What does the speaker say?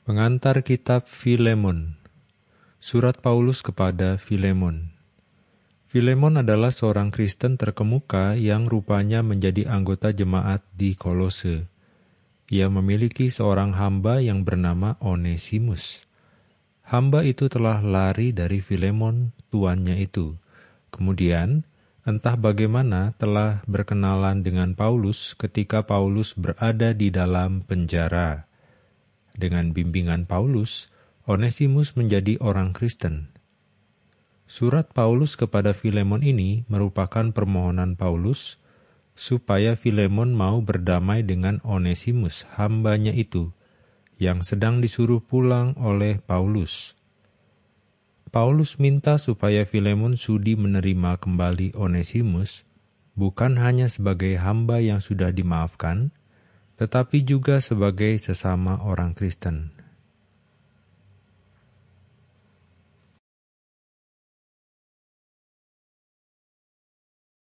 Pengantar Kitab Filemon Surat Paulus kepada Filemon Filemon adalah seorang Kristen terkemuka yang rupanya menjadi anggota jemaat di Kolose. Ia memiliki seorang hamba yang bernama Onesimus. Hamba itu telah lari dari Filemon, tuannya itu. Kemudian, entah bagaimana telah berkenalan dengan Paulus ketika Paulus berada di dalam penjara. Dengan bimbingan Paulus, Onesimus menjadi orang Kristen. Surat Paulus kepada Filemon ini merupakan permohonan Paulus supaya Filemon mau berdamai dengan Onesimus, hambanya itu, yang sedang disuruh pulang oleh Paulus. Paulus minta supaya Filemon sudi menerima kembali Onesimus, bukan hanya sebagai hamba yang sudah dimaafkan, tetapi juga sebagai sesama orang Kristen.